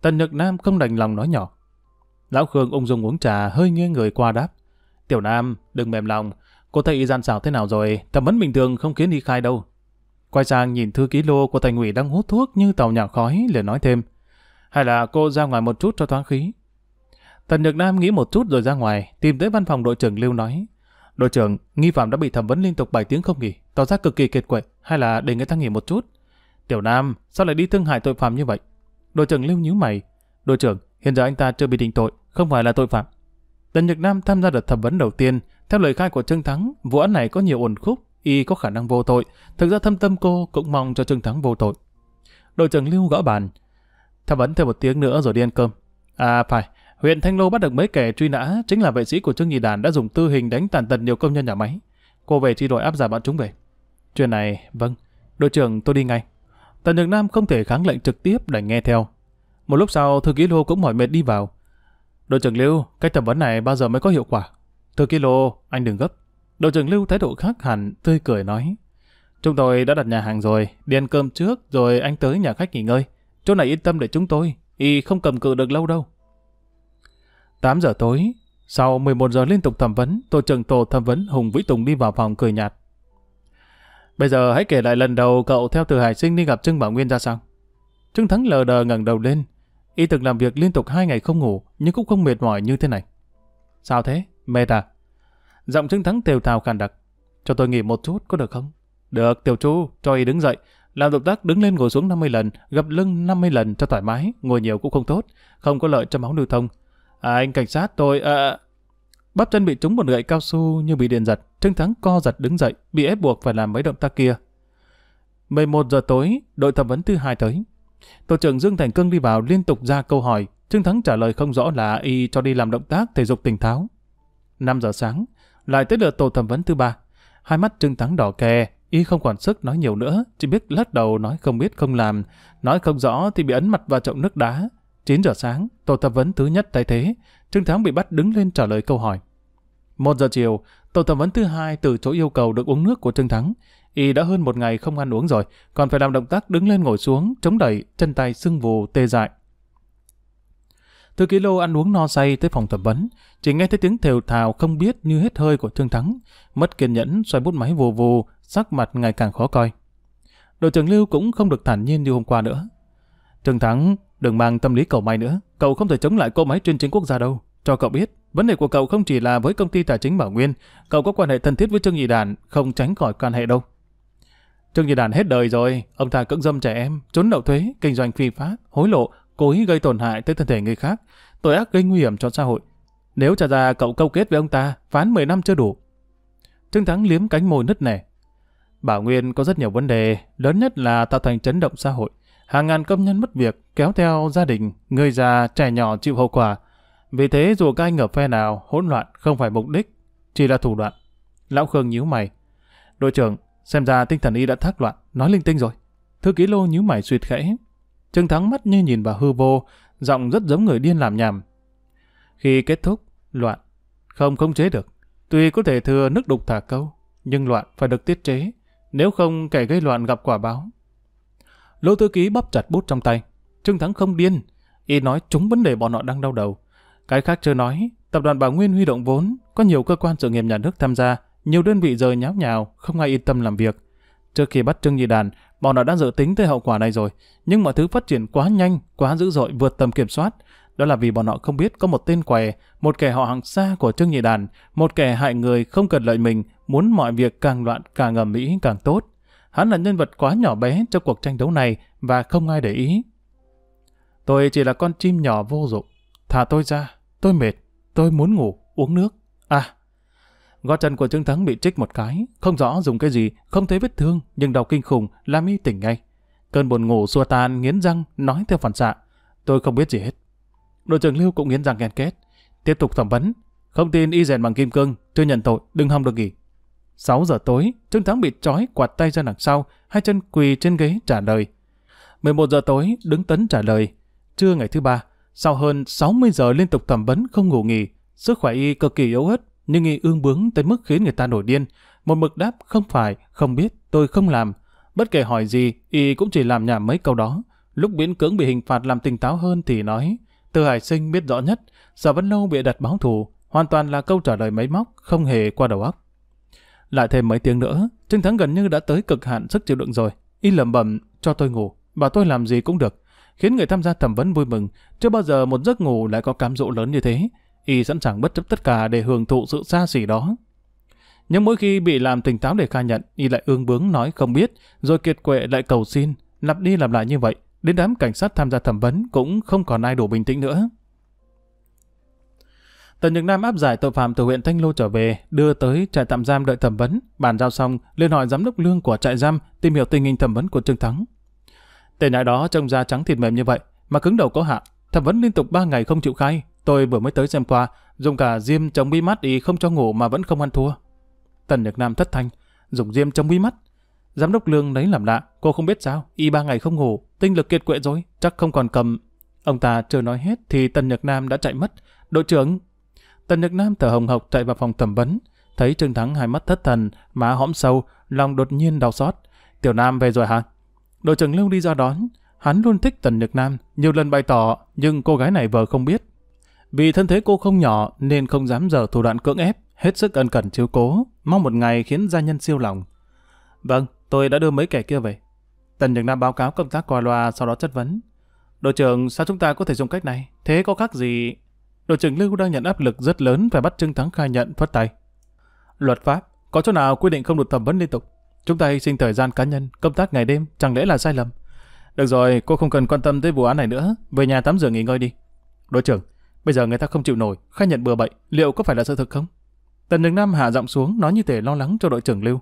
Tần nhật Nam không đành lòng nói nhỏ. Lão Khương ung dung uống trà hơi nghiêng người qua đáp. Tiểu Nam, đừng mềm lòng, cô thầy gian xảo thế nào rồi, thẩm vấn bình thường không khiến đi khai đâu. Quay sang nhìn thư ký lô của thành ủy đang hút thuốc như tàu nhả khói liền nói thêm. Hay là cô ra ngoài một chút cho thoáng khí. Tần nhật Nam nghĩ một chút rồi ra ngoài, tìm tới văn phòng đội trưởng Lưu nói. Đội trưởng, nghi phạm đã bị thẩm vấn liên tục 7 tiếng không nghỉ, tỏ ra cực kỳ kiệt quệ, hay là để người ta nghỉ một chút. Tiểu Nam, sao lại đi thương hại tội phạm như vậy? Đội trưởng lưu nhíu mày. Đội trưởng, hiện giờ anh ta chưa bị định tội, không phải là tội phạm. Tần Nhật Nam tham gia đợt thẩm vấn đầu tiên, theo lời khai của Trương Thắng, vụ án này có nhiều ổn khúc, y có khả năng vô tội. Thực ra thâm tâm cô cũng mong cho Trương Thắng vô tội. Đội trưởng lưu gõ bàn. Thẩm vấn thêm một tiếng nữa rồi đi ăn cơm. À phải, huyện Thanh Lô bắt được mấy kẻ truy nã chính là vệ sĩ của Trương Nhị Đàn đã dùng tư hình đánh tàn tật nhiều công nhân nhà máy. Cô về chi đội áp giả bọn chúng về. Chuyện này, vâng, đội trưởng tôi đi ngay. Tần Nhược Nam không thể kháng lệnh trực tiếp đành nghe theo. Một lúc sau, thư ký Lô cũng mỏi mệt đi vào. Đội trưởng Lưu, cách thẩm vấn này bao giờ mới có hiệu quả? Thư ký Lô, anh đừng gấp. Đội trưởng Lưu thái độ khác hẳn, tươi cười nói. Chúng tôi đã đặt nhà hàng rồi, đi ăn cơm trước rồi anh tới nhà khách nghỉ ngơi. Chỗ này yên tâm để chúng tôi, y không cầm cự được lâu đâu. 8 giờ tối, sau 11 giờ liên tục thẩm vấn, tổ trưởng tổ thẩm vấn Hùng Vĩ Tùng đi vào phòng cười nhạt. Bây giờ hãy kể lại lần đầu cậu theo từ Hải Sinh đi gặp Trương Bảo Nguyên ra sao. Trương Thắng lờ đờ ngẩng đầu lên, y từng làm việc liên tục hai ngày không ngủ nhưng cũng không mệt mỏi như thế này. Sao thế? Mệt à? Giọng Trương Thắng tều tào khàn đặc. Cho tôi nghỉ một chút có được không? Được, Tiểu Chu, cho y đứng dậy, làm động tác đứng lên ngồi xuống 50 lần, gập lưng 50 lần cho thoải mái, ngồi nhiều cũng không tốt, không có lợi cho máu lưu thông. À, anh cảnh sát tôi... À... Bắp chân bị trúng một gậy cao su như bị điện giật. Trương Thắng co giật đứng dậy, bị ép buộc phải làm mấy động tác kia. 11 giờ tối, đội thẩm vấn thứ hai tới. Tổ trưởng Dương Thành Cương đi vào liên tục ra câu hỏi. Trương Thắng trả lời không rõ là y cho đi làm động tác thể dục tỉnh tháo. 5 giờ sáng, lại tới lượt tổ thẩm vấn thứ ba. Hai mắt Trương Thắng đỏ kè, y không còn sức nói nhiều nữa, chỉ biết lắc đầu nói không biết không làm, nói không rõ thì bị ấn mặt vào chậu nước đá. 9 giờ sáng, tổ tập vấn thứ nhất thay thế, Trương Thắng bị bắt đứng lên trả lời câu hỏi. 1 giờ chiều, tổ tập vấn thứ hai từ chỗ yêu cầu được uống nước của Trương Thắng. Y đã hơn một ngày không ăn uống rồi, còn phải làm động tác đứng lên ngồi xuống, chống đẩy, chân tay sưng vù, tê dại. Thư ký lô ăn uống no say tới phòng thẩm vấn, chỉ nghe thấy tiếng thều thào không biết như hết hơi của Trương Thắng, mất kiên nhẫn xoay bút máy vù vù, sắc mặt ngày càng khó coi. Đội trưởng Lưu cũng không được thản nhiên như hôm qua nữa. Trương Thắng Đừng mang tâm lý cầu may nữa, cậu không thể chống lại cô máy trên chính quốc gia đâu. Cho cậu biết, vấn đề của cậu không chỉ là với công ty tài chính Bảo Nguyên, cậu có quan hệ thân thiết với Trương Nhị Đàn, không tránh khỏi quan hệ đâu. Trương Nhị Đàn hết đời rồi, ông ta cưỡng dâm trẻ em, trốn nợ thuế, kinh doanh phi pháp, hối lộ, cố ý gây tổn hại tới thân thể người khác, tội ác gây nguy hiểm cho xã hội. Nếu trả ra cậu câu kết với ông ta, phán 10 năm chưa đủ. Trương Thắng liếm cánh môi nứt nẻ. Bảo Nguyên có rất nhiều vấn đề, lớn nhất là tạo thành chấn động xã hội hàng ngàn công nhân mất việc, kéo theo gia đình, người già, trẻ nhỏ chịu hậu quả. Vì thế dù cai ngập ở phe nào, hỗn loạn không phải mục đích, chỉ là thủ đoạn. Lão Khương nhíu mày. Đội trưởng, xem ra tinh thần y đã thác loạn, nói linh tinh rồi. Thư ký lô nhíu mày suyệt khẽ. Trương Thắng mắt như nhìn vào hư vô, giọng rất giống người điên làm nhảm. Khi kết thúc, loạn, không khống chế được. Tuy có thể thừa nước đục thả câu, nhưng loạn phải được tiết chế. Nếu không kẻ gây loạn gặp quả báo, Lô thư ký bóp chặt bút trong tay. Trương Thắng không điên. Y nói chúng vấn đề bọn họ đang đau đầu. Cái khác chưa nói, tập đoàn Bảo Nguyên huy động vốn, có nhiều cơ quan sự nghiệp nhà nước tham gia, nhiều đơn vị rời nháo nhào, không ai yên tâm làm việc. Trước khi bắt Trương Nhị Đàn, bọn họ đã dự tính tới hậu quả này rồi, nhưng mọi thứ phát triển quá nhanh, quá dữ dội vượt tầm kiểm soát. Đó là vì bọn họ không biết có một tên què, một kẻ họ hàng xa của Trương Nhị Đàn, một kẻ hại người không cần lợi mình, muốn mọi việc càng loạn càng ngầm mỹ càng tốt. Hắn là nhân vật quá nhỏ bé trong cuộc tranh đấu này và không ai để ý. Tôi chỉ là con chim nhỏ vô dụng. Thả tôi ra, tôi mệt, tôi muốn ngủ, uống nước. À, gót chân của Trương Thắng bị trích một cái, không rõ dùng cái gì, không thấy vết thương, nhưng đau kinh khủng, làm y tỉnh ngay. Cơn buồn ngủ xua tan, nghiến răng, nói theo phản xạ. Tôi không biết gì hết. Đội trưởng Lưu cũng nghiến răng ghen kết. Tiếp tục thẩm vấn. Không tin y rèn bằng kim cương, chưa nhận tội, đừng hòng được nghỉ. 6 giờ tối, Trương Thắng bị trói quạt tay ra đằng sau, hai chân quỳ trên ghế trả lời. 11 giờ tối, đứng tấn trả lời. Trưa ngày thứ ba, sau hơn 60 giờ liên tục thẩm vấn không ngủ nghỉ, sức khỏe y cực kỳ yếu ớt, nhưng y ương bướng tới mức khiến người ta nổi điên. Một mực đáp không phải, không biết, tôi không làm. Bất kể hỏi gì, y cũng chỉ làm nhảm mấy câu đó. Lúc biến cưỡng bị hình phạt làm tỉnh táo hơn thì nói, Từ Hải Sinh biết rõ nhất, Sở vẫn Lâu bị đặt báo thù, hoàn toàn là câu trả lời máy móc, không hề qua đầu óc. Lại thêm mấy tiếng nữa, Trinh Thắng gần như đã tới cực hạn sức chịu đựng rồi. Y lẩm bẩm, cho tôi ngủ, bảo tôi làm gì cũng được. Khiến người tham gia thẩm vấn vui mừng, chưa bao giờ một giấc ngủ lại có cám dỗ lớn như thế. Y sẵn sàng bất chấp tất cả để hưởng thụ sự xa xỉ đó. Nhưng mỗi khi bị làm tỉnh táo để khai nhận, Y lại ương bướng nói không biết, rồi kiệt quệ lại cầu xin, lặp đi lặp lại như vậy. Đến đám cảnh sát tham gia thẩm vấn cũng không còn ai đủ bình tĩnh nữa. Tần Nhật Nam áp giải tội phạm từ huyện Thanh Lô trở về, đưa tới trại tạm giam đợi thẩm vấn, bàn giao xong, liên hỏi giám đốc lương của trại giam tìm hiểu tình hình thẩm vấn của Trương Thắng. Tên đại đó trông da trắng thịt mềm như vậy, mà cứng đầu có hạ, thẩm vấn liên tục 3 ngày không chịu khai, tôi vừa mới tới xem qua, dùng cả diêm chống bí mắt y không cho ngủ mà vẫn không ăn thua. Tần Nhật Nam thất thanh, dùng diêm chống bí mắt. Giám đốc lương lấy làm lạ, cô không biết sao, y ba ngày không ngủ, tinh lực kiệt quệ rồi, chắc không còn cầm. Ông ta chưa nói hết thì Tần Nhật Nam đã chạy mất. Đội trưởng Tần Nhật Nam thở hồng hộc chạy vào phòng thẩm vấn, thấy Trương Thắng hai mắt thất thần, má hõm sâu, lòng đột nhiên đau xót. Tiểu Nam về rồi hả? Đội trưởng Lưu đi ra đón, hắn luôn thích Tần Nhật Nam, nhiều lần bày tỏ, nhưng cô gái này vờ không biết. Vì thân thế cô không nhỏ nên không dám dở thủ đoạn cưỡng ép, hết sức ân cần chiếu cố, mong một ngày khiến gia nhân siêu lòng. Vâng, tôi đã đưa mấy kẻ kia về. Tần Nhật Nam báo cáo công tác qua loa sau đó chất vấn. Đội trưởng, sao chúng ta có thể dùng cách này? Thế có khác gì đội trưởng Lưu đang nhận áp lực rất lớn và bắt Trương Thắng khai nhận phất tay. Luật pháp, có chỗ nào quy định không được thẩm vấn liên tục? Chúng ta hy sinh thời gian cá nhân, công tác ngày đêm, chẳng lẽ là sai lầm? Được rồi, cô không cần quan tâm tới vụ án này nữa, về nhà tắm rửa nghỉ ngơi đi. Đội trưởng, bây giờ người ta không chịu nổi, khai nhận bừa bậy, liệu có phải là sự thật không? Tần Đường Nam hạ giọng xuống, nói như thể lo lắng cho đội trưởng Lưu.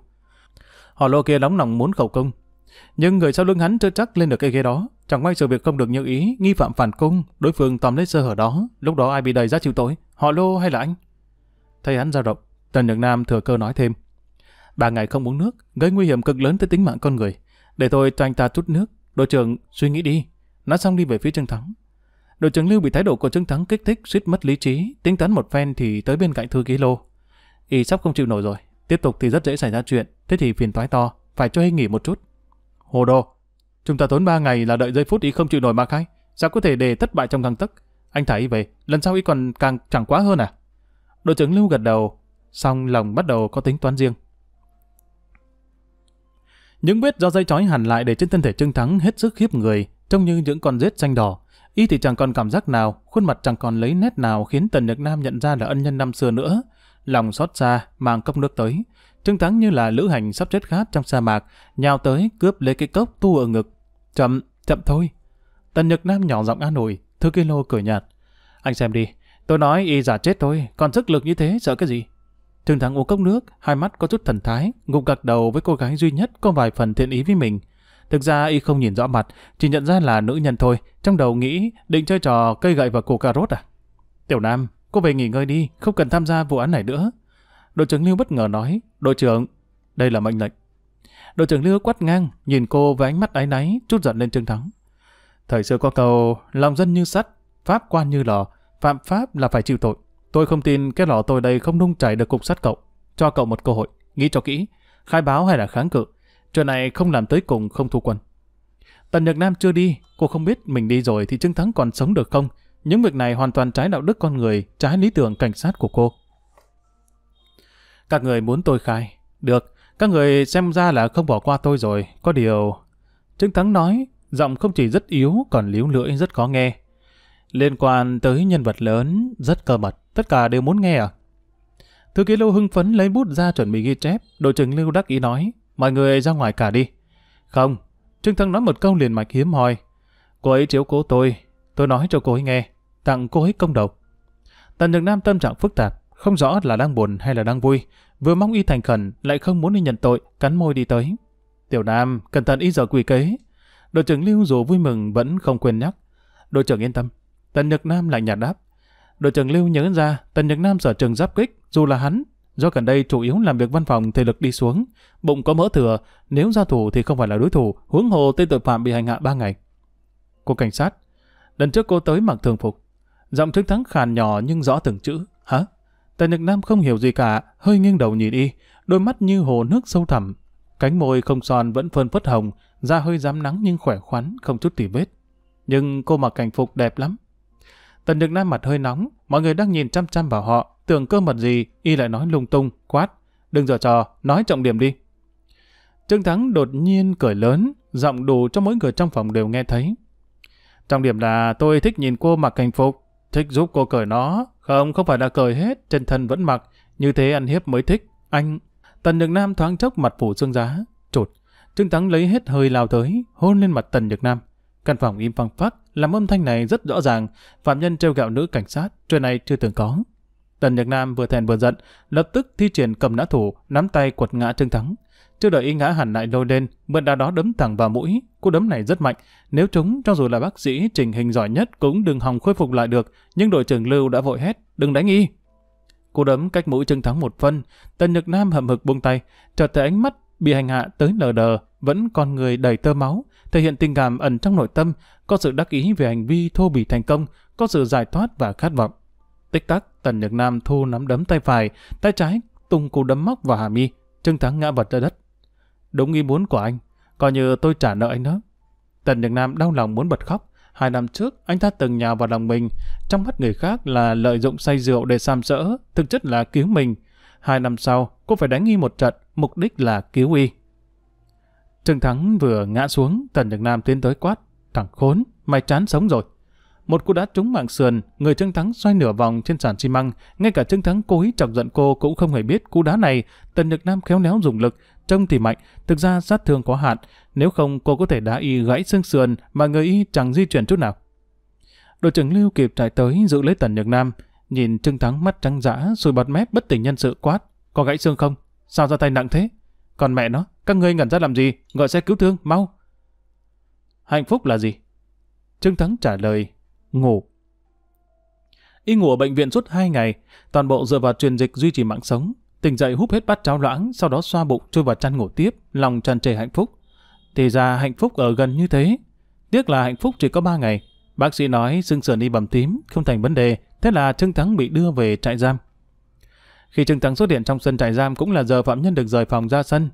Họ lô kia nóng lòng muốn khẩu công, nhưng người sau lưng hắn chưa chắc lên được cây ghế đó. Chẳng may sự việc không được như ý, nghi phạm phản cung, đối phương tóm lấy sơ hở đó. Lúc đó ai bị đẩy ra chịu tội, họ lô hay là anh? Thấy hắn dao động, Trần Nhật Nam thừa cơ nói thêm. Ba ngày không uống nước, gây nguy hiểm cực lớn tới tính mạng con người. Để tôi cho anh ta chút nước. Đội trưởng, suy nghĩ đi. Nói xong đi về phía Trương Thắng. Đội trưởng Lưu bị thái độ của Trương Thắng kích thích suýt mất lý trí, tính toán một phen thì tới bên cạnh thư ký lô. Y sắp không chịu nổi rồi, tiếp tục thì rất dễ xảy ra chuyện, thế thì phiền toái to, phải cho y nghỉ một chút. Hồ đồ! Chúng ta tốn 3 ngày là đợi giây phút ý không chịu nổi mà khai. Sao có thể để thất bại trong găng tức? Anh thấy về, lần sau ý còn càng chẳng quá hơn à? Đội trưởng Lưu gật đầu, xong lòng bắt đầu có tính toán riêng. Những vết do dây chói hẳn lại để trên thân thể trưng Thắng hết sức khiếp người, trông như những con rết xanh đỏ. Y thì chẳng còn cảm giác nào, khuôn mặt chẳng còn lấy nét nào khiến Tần Nhật Nam nhận ra là ân nhân năm xưa nữa. Lòng xót xa, mang cốc nước tới. Trương Thắng như là lữ hành sắp chết khát trong sa mạc, nhào tới cướp lấy cái cốc tu ở ngực. Chậm, chậm thôi. Tần Nhật Nam nhỏ giọng an ủi, Thư Kilo cười nhạt. Anh xem đi, tôi nói y giả chết thôi, còn sức lực như thế sợ cái gì? Trương Thắng uống cốc nước, hai mắt có chút thần thái, ngục gật đầu với cô gái duy nhất có vài phần thiện ý với mình. Thực ra y không nhìn rõ mặt, chỉ nhận ra là nữ nhân thôi, trong đầu nghĩ định chơi trò cây gậy và củ cà rốt à. Tiểu Nam, cô về nghỉ ngơi đi, không cần tham gia vụ án này nữa. Đội trưởng Lưu bất ngờ nói, đội trưởng, đây là mệnh lệnh. Đội trưởng Lưu quát ngang, nhìn cô với ánh mắt áy náy, chút giận lên Trương Thắng. Thời xưa có câu, lòng dân như sắt, pháp quan như lò, phạm pháp là phải chịu tội. Tôi không tin cái lò tôi đây không nung chảy được cục sắt cậu. Cho cậu một cơ hội, nghĩ cho kỹ, khai báo hay là kháng cự. Chuyện này không làm tới cùng không thu quân. Tần Nhật Nam chưa đi, cô không biết mình đi rồi thì Trương Thắng còn sống được không. Những việc này hoàn toàn trái đạo đức con người, trái lý tưởng cảnh sát của cô. Các người muốn tôi khai. Được, các người xem ra là không bỏ qua tôi rồi. Có điều... Trương Thắng nói, giọng không chỉ rất yếu còn liếu lưỡi rất khó nghe. Liên quan tới nhân vật lớn, rất cơ mật. Tất cả đều muốn nghe à? Thư ký Lưu hưng phấn lấy bút ra chuẩn bị ghi chép. Đội trưởng Lưu đắc ý nói, mọi người ra ngoài cả đi. Không, Trương Thăng nói một câu liền mạch hiếm hoi. Cô ấy chiếu cố tôi, tôi nói cho cô ấy nghe, tặng cô ấy công đầu. Tần Nhược Nam tâm trạng phức tạp, không rõ là đang buồn hay là đang vui, vừa mong y thành khẩn lại không muốn đi nhận tội, cắn môi đi tới. Tiểu Nam, cẩn thận y giờ quỷ kế. Đội trưởng Lưu dù vui mừng vẫn không quên nhắc. Đội trưởng yên tâm. Tần Nhật Nam lại nhạt đáp. Đội trưởng Lưu nhớ ra Tần Nhật Nam sở trường giáp kích, dù là hắn. Do gần đây chủ yếu làm việc văn phòng thể lực đi xuống, bụng có mỡ thừa, nếu ra thủ thì không phải là đối thủ, huống hồ tên tội phạm bị hành hạ ba ngày. Cô cảnh sát, lần trước cô tới mặc thường phục, giọng thức thắng khàn nhỏ nhưng rõ từng chữ, hả? Tần Nhật Nam không hiểu gì cả, hơi nghiêng đầu nhìn y, đôi mắt như hồ nước sâu thẳm. Cánh môi không son vẫn phơn phất hồng, da hơi dám nắng nhưng khỏe khoắn, không chút tỉ vết. Nhưng cô mặc cảnh phục đẹp lắm. Tần Nhật Nam mặt hơi nóng, mọi người đang nhìn chăm chăm vào họ, tưởng cơ mật gì, y lại nói lung tung, quát. Đừng dở trò, nói trọng điểm đi. Trương Thắng đột nhiên cười lớn, giọng đủ cho mỗi người trong phòng đều nghe thấy. Trọng điểm là tôi thích nhìn cô mặc cảnh phục, thích giúp cô cởi nó. Không, không phải là cởi hết, chân thân vẫn mặc. Như thế ăn hiếp mới thích. Anh... Tần Nhược Nam thoáng chốc mặt phủ xương giá. Trột. Trương Thắng lấy hết hơi lao tới, hôn lên mặt Tần Nhược Nam. Căn phòng im phăng phát làm âm thanh này rất rõ ràng. Phạm nhân treo gạo nữ cảnh sát, chuyện này chưa từng có. Tần Nhược Nam vừa thèn vừa giận, lập tức thi triển cầm nã thủ, nắm tay quật ngã Trương Thắng. Chưa đợi y ngã hẳn lại lôi lên, mượn đá đó đấm thẳng vào mũi. Cú đấm này rất mạnh. Nếu chúng, cho dù là bác sĩ trình hình giỏi nhất cũng đừng hòng khôi phục lại được. Nhưng đội trưởng Lưu đã vội hét, đừng đánh y. Cú đấm cách mũi Trương Thắng một phân. Tần Nhật Nam hậm hực buông tay, chợt thấy ánh mắt bị hành hạ tới lờ đờ, vẫn còn người đầy tơ máu, thể hiện tình cảm ẩn trong nội tâm, có sự đắc ý về hành vi thô bỉ thành công, có sự giải thoát và khát vọng. Tích tắc, Tần Nhật Nam thu nắm đấm tay phải, tay trái tung cú đấm móc vào hàm y. Trương Thắng ngã vật ra đất. Đúng ý muốn của anh, coi như tôi trả nợ anh đó. Tần Nhật Nam đau lòng muốn bật khóc. Hai năm trước, anh ta từng nhào vào lòng mình, trong mắt người khác là lợi dụng say rượu để sam sỡ, thực chất là cứu mình. Hai năm sau, cô phải đánh y một trận, mục đích là cứu y. Trương Thắng vừa ngã xuống, Tần Nhật Nam tiến tới quát. Thằng khốn, mày chán sống rồi. Một cú đá trúng mạng sườn, người Trương Thắng xoay nửa vòng trên sàn xi măng. Ngay cả Trương Thắng cố ý chọc giận cô cũng không hề biết cú đá này. Tần Nhật Nam khéo léo dùng lực, trông thì mạnh, thực ra sát thương có hạn, nếu không cô có thể đá y gãy xương sườn mà người y chẳng di chuyển chút nào. Đội trưởng Lưu kịp chạy tới giữ lấy Tần Nhược Nam, nhìn Trương Thắng mắt trắng dã rồi bật mép bất tỉnh nhân sự quát, có gãy xương không? Sao ra tay nặng thế? Còn mẹ nó, các ngươi ngẩn ra làm gì? Gọi xe cứu thương, mau. Hạnh phúc là gì? Trương Thắng trả lời, ngủ. Y ngủ ở bệnh viện suốt 2 ngày, toàn bộ dựa vào truyền dịch duy trì mạng sống tỉnh dậy húp hết bát cháo loãng, sau đó xoa bụng trôi vào chăn ngủ tiếp, lòng tràn trề hạnh phúc. Thì ra hạnh phúc ở gần như thế. Tiếc là hạnh phúc chỉ có 3 ngày. Bác sĩ nói xương sườn đi bầm tím, không thành vấn đề, thế là Trương Thắng bị đưa về trại giam. Khi Trương Thắng xuất hiện trong sân trại giam cũng là giờ phạm nhân được rời phòng ra sân.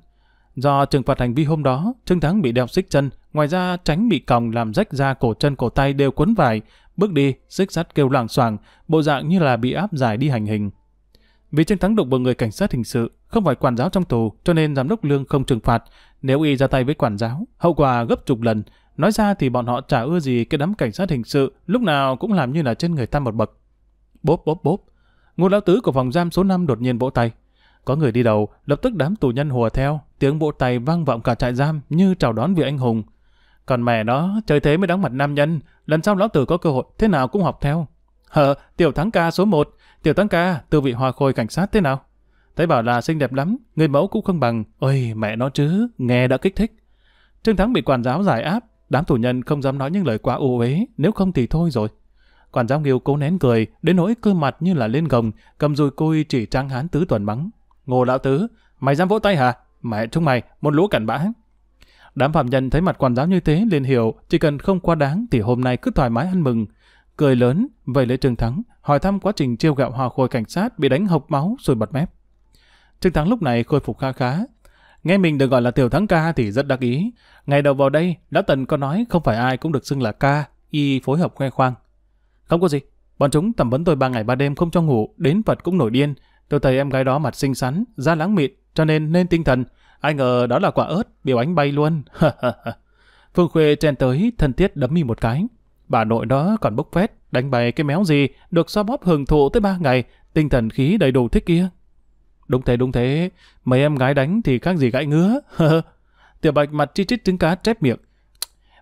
Do trừng phạt hành vi hôm đó, Trương Thắng bị đeo xích chân, ngoài ra tránh bị còng làm rách da cổ chân cổ tay đều quấn vải, bước đi, xích sắt kêu loảng xoảng, bộ dạng như là bị áp giải đi hành hình. Vì chiến thắng đụng vào người cảnh sát hình sự, không phải quản giáo trong tù, cho nên giám đốc Lương không trừng phạt. Nếu y ra tay với quản giáo, hậu quả gấp chục lần. Nói ra thì bọn họ chả ưa gì cái đám cảnh sát hình sự, lúc nào cũng làm như là trên người ta một bậc. Bốp bốp bốp. Ngô lão tứ của phòng giam số 5 đột nhiên vỗ tay. Có người đi đầu, lập tức đám tù nhân hùa theo, tiếng vỗ tay vang vọng cả trại giam như chào đón vị anh hùng. Còn mẹ đó, trời thế mới đóng mặt nam nhân, lần sau lão tử có cơ hội, thế nào cũng học theo. Hờ, tiểu thắng ca số 1, Tiểu tăng ca, tư vị hòa khôi cảnh sát thế nào? Thấy bảo là xinh đẹp lắm, người mẫu cũng không bằng. Ôi, mẹ nó chứ, nghe đã kích thích. Trương Thắng bị quản giáo giải áp, đám tù nhân không dám nói những lời quá ô uế, nếu không thì thôi rồi. Quản giáo nghiêu cố nén cười, đến nỗi cơ mặt như là lên gồng, cầm dùi cui chỉ trang hán tứ tuần mắng. Ngô lão tứ, mày dám vỗ tay hả? Mẹ chúng mày, một lũ cảnh bã. Đám phạm nhân thấy mặt quản giáo như thế liền hiểu, chỉ cần không quá đáng thì hôm nay cứ thoải mái ăn mừng. Cười lớn, vậy lấy Trương Thắng, hỏi thăm quá trình chiêu gạo hòa khôi cảnh sát bị đánh hộc máu rồi bật mép. Trương Thắng lúc này khôi phục kha khá. Nghe mình được gọi là tiểu thắng ca thì rất đắc ý. Ngày đầu vào đây, đã Tần có nói không phải ai cũng được xưng là ca, y phối hợp khoe khoang. Không có gì, bọn chúng thẩm vấn tôi ba ngày ba đêm không cho ngủ, đến Phật cũng nổi điên. Tôi thấy em gái đó mặt xinh xắn, da láng mịn, cho nên nên tinh thần. Ai ngờ đó là quả ớt, biểu ánh bay luôn. Phương Khuê chen tới, thân thiết đấm mi một cái. Bà nội đó còn bốc phét, đánh bay cái méo gì, được xoa bóp hưởng thụ tới ba ngày, tinh thần khí đầy đủ thế kia. Đúng thế, đúng thế, mấy em gái đánh thì khác gì gãi ngứa. Tiểu Bạch mặt chi chít trứng cá chép miệng.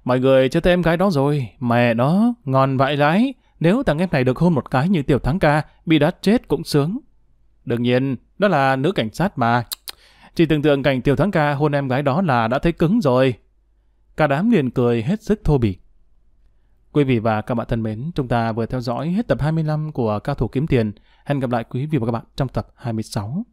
Mọi người cho tới em gái đó rồi, mẹ nó, ngon vãi lái. Nếu thằng em này được hôn một cái như tiểu thắng ca, bị đắt chết cũng sướng. Đương nhiên, đó là nữ cảnh sát mà. Chỉ tưởng tượng cảnh tiểu thắng ca hôn em gái đó là đã thấy cứng rồi. Cả đám liền cười hết sức thô bỉ. Quý vị và các bạn thân mến, chúng ta vừa theo dõi hết tập 25 của Cao thủ kiếm tiền. Hẹn gặp lại quý vị và các bạn trong tập 26.